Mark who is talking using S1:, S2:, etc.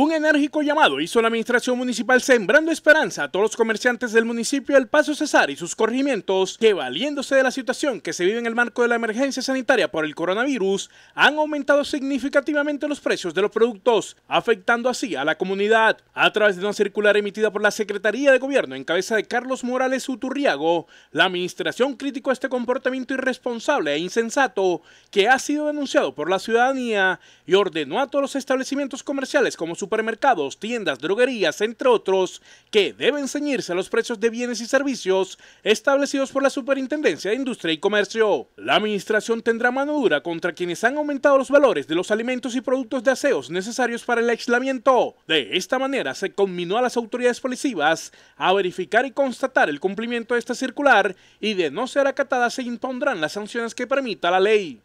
S1: Un enérgico llamado hizo la administración municipal sembrando esperanza a todos los comerciantes del municipio del Paso Cesar y sus corrimientos que valiéndose de la situación que se vive en el marco de la emergencia sanitaria por el coronavirus, han aumentado significativamente los precios de los productos, afectando así a la comunidad. A través de una circular emitida por la Secretaría de Gobierno en cabeza de Carlos Morales Uturriago, la administración criticó este comportamiento irresponsable e insensato que ha sido denunciado por la ciudadanía y ordenó a todos los establecimientos comerciales como su supermercados, tiendas, droguerías, entre otros, que deben ceñirse a los precios de bienes y servicios establecidos por la Superintendencia de Industria y Comercio. La administración tendrá mano dura contra quienes han aumentado los valores de los alimentos y productos de aseos necesarios para el aislamiento. De esta manera se conminó a las autoridades policivas a verificar y constatar el cumplimiento de esta circular y de no ser acatada se impondrán las sanciones que permita la ley.